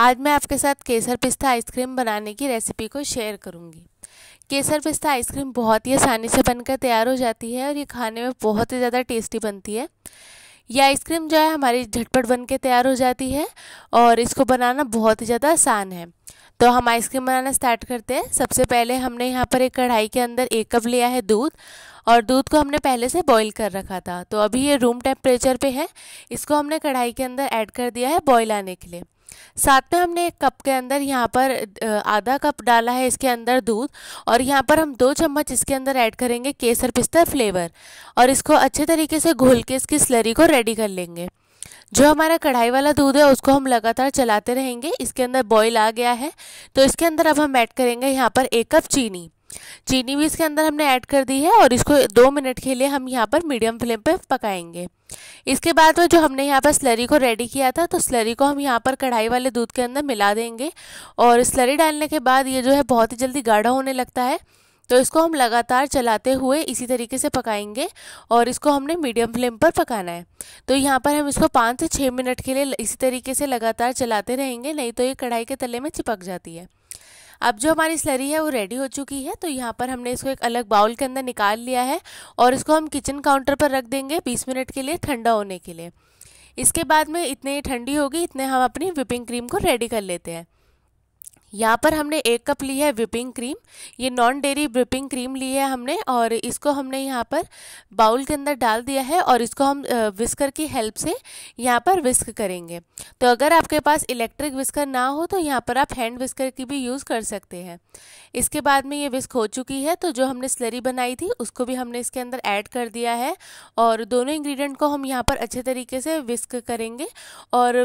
आज मैं आपके साथ केसर पिस्ता आइसक्रीम बनाने की रेसिपी को शेयर करूंगी केसर पिस्ता आइसक्रीम बहुत ही आसानी से बनकर तैयार हो जाती है और ये खाने में बहुत ही ज़्यादा टेस्टी बनती है ये आइसक्रीम जो है हमारी झटपट बन के तैयार हो जाती है और इसको बनाना बहुत ही ज़्यादा आसान है तो हम आइसक्रीम बनाना स्टार्ट करते हैं सबसे पहले हमने यहाँ पर एक कढ़ाई के अंदर एक कप लिया है दूध और दूध को हमने पहले से बॉईल कर रखा था तो अभी ये रूम टेम्परेचर पे है इसको हमने कढ़ाई के अंदर ऐड कर दिया है बॉईल आने के लिए साथ में हमने एक कप के अंदर यहाँ पर आधा कप डाला है इसके अंदर दूध और यहाँ पर हम दो चम्मच इसके अंदर ऐड करेंगे केसर पिस्ता फ्लेवर और इसको अच्छे तरीके से घोल के इसकी स्लरी को रेडी कर लेंगे जो हमारा कढ़ाई वाला दूध है उसको हम लगातार चलाते रहेंगे इसके अंदर बॉईल आ गया है तो इसके अंदर अब हम ऐड करेंगे यहाँ पर एक कप चीनी चीनी भी इसके अंदर हमने ऐड कर दी है और इसको दो मिनट के लिए हम यहाँ पर मीडियम फ्लेम पर पकाएंगे इसके बाद में जो हमने यहाँ पर स्लरी को रेडी किया था तो स्लरी को हम यहाँ पर कढ़ाई वाले दूध के अंदर मिला देंगे और स्लरी डालने के बाद ये जो है बहुत ही जल्दी गाढ़ा होने लगता है तो इसको हम लगातार चलाते हुए इसी तरीके से पकाएंगे और इसको हमने मीडियम फ्लेम पर पकाना है तो यहाँ पर हम इसको पाँच से छः मिनट के लिए इसी तरीके से लगातार चलाते रहेंगे नहीं तो ये कढ़ाई के तले में चिपक जाती है अब जो हमारी स्लरी है वो रेडी हो चुकी है तो यहाँ पर हमने इसको एक अलग बाउल के अंदर निकाल लिया है और इसको हम किचन काउंटर पर रख देंगे बीस मिनट के लिए ठंडा होने के लिए इसके बाद में इतने ठंडी होगी इतने हम अपनी विपिंग क्रीम को रेडी कर लेते हैं यहाँ पर हमने एक कप ली है विपिंग क्रीम ये नॉन डेरी विपिंग क्रीम ली है हमने और इसको हमने यहाँ पर बाउल के अंदर डाल दिया है और इसको हम विस्कर की हेल्प से यहाँ पर विस्क करेंगे तो अगर आपके पास इलेक्ट्रिक विस्कर ना हो तो यहाँ पर आप हैंड विस्कर की भी यूज़ कर सकते हैं इसके बाद में ये विस्क हो चुकी है तो जो हमने स्लरी बनाई थी उसको भी हमने इसके अंदर ऐड कर दिया है और दोनों इंग्रीडियंट को हम यहाँ पर अच्छे तरीके से विस्क करेंगे और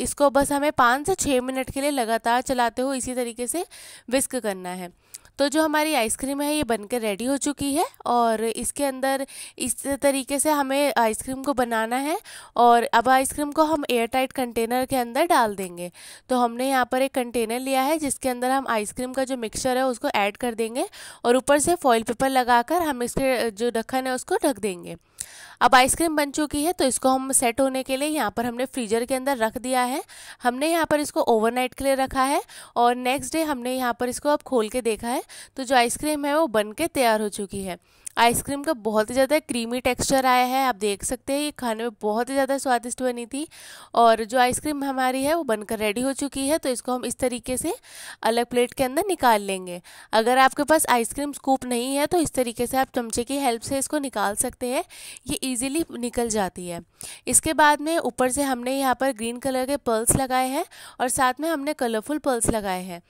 इसको बस हमें पाँच से छः मिनट के लिए लगातार चलाते हुए इसी तरीके से विस्क करना है तो जो हमारी आइसक्रीम है ये बनकर रेडी हो चुकी है और इसके अंदर इस तरीके से हमें आइसक्रीम को बनाना है और अब आइसक्रीम को हम एयर टाइट कंटेनर के अंदर डाल देंगे तो हमने यहाँ पर एक कंटेनर लिया है जिसके अंदर हम आइसक्रीम का जो मिक्सचर है उसको ऐड कर देंगे और ऊपर से फॉइल पेपर लगाकर हम इसके जो ढक्कन है उसको ढक देंगे अब आइसक्रीम बन चुकी है तो इसको हम सेट होने के लिए यहाँ पर हमने फ्रीजर के अंदर रख दिया है हमने यहाँ पर इसको ओवरनाइट के लिए रखा है और नेक्स्ट डे हमने यहाँ पर इसको अब खोल के देखा है तो जो आइसक्रीम है वो बन के तैयार हो चुकी है आइसक्रीम का बहुत ही ज़्यादा क्रीमी टेक्सचर आया है आप देख सकते हैं ये खाने में बहुत ही ज़्यादा स्वादिष्ट बनी थी और जो आइसक्रीम हमारी है वो बनकर रेडी हो चुकी है तो इसको हम इस तरीके से अलग प्लेट के अंदर निकाल लेंगे अगर आपके पास आइसक्रीम स्कूप नहीं है तो इस तरीके से आप चमचे की हेल्प से इसको निकाल सकते हैं ये ईजिली निकल जाती है इसके बाद में ऊपर से हमने यहाँ पर ग्रीन कलर के पर्ल्स लगाए हैं और साथ में हमने कलरफुल पर्ल्स लगाए हैं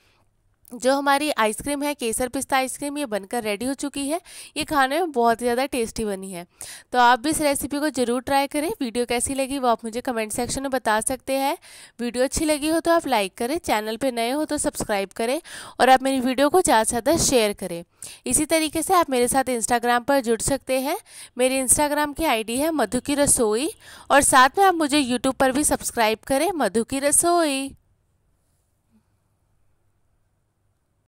जो हमारी आइसक्रीम है केसर पिस्ता आइसक्रीम ये बनकर रेडी हो चुकी है ये खाने में बहुत ज़्यादा टेस्टी बनी है तो आप भी इस रेसिपी को ज़रूर ट्राई करें वीडियो कैसी लगी वो आप मुझे कमेंट सेक्शन में बता सकते हैं वीडियो अच्छी लगी हो तो आप लाइक करें चैनल पर नए हो तो सब्सक्राइब करें और आप मेरी वीडियो को ज़्यादा से ज़्यादा शेयर करें इसी तरीके से आप मेरे साथ इंस्टाग्राम पर जुड़ सकते हैं मेरी इंस्टाग्राम की आई है मधु की रसोई और साथ में आप मुझे यूट्यूब पर भी सब्सक्राइब करें मधु की रसोई